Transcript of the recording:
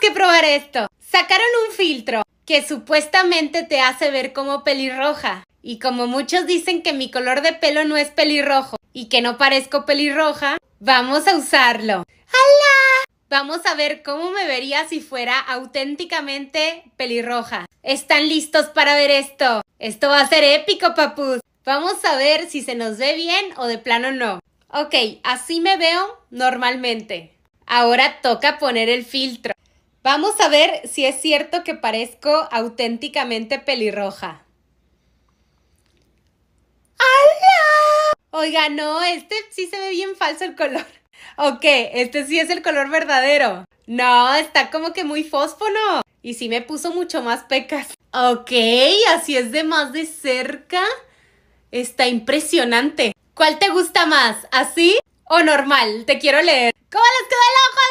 que probar esto. Sacaron un filtro que supuestamente te hace ver como pelirroja. Y como muchos dicen que mi color de pelo no es pelirrojo y que no parezco pelirroja, vamos a usarlo. ¡Hala! Vamos a ver cómo me vería si fuera auténticamente pelirroja. ¿Están listos para ver esto? Esto va a ser épico, papus. Vamos a ver si se nos ve bien o de plano no. Ok, así me veo normalmente. Ahora toca poner el filtro. Vamos a ver si es cierto que parezco auténticamente pelirroja. ¡Hala! Oiga, no, este sí se ve bien falso el color. Ok, este sí es el color verdadero. No, está como que muy fósforo. Y sí me puso mucho más pecas. Ok, así es de más de cerca. Está impresionante. ¿Cuál te gusta más? ¿Así o normal? Te quiero leer. ¿Cómo les quedó el ojo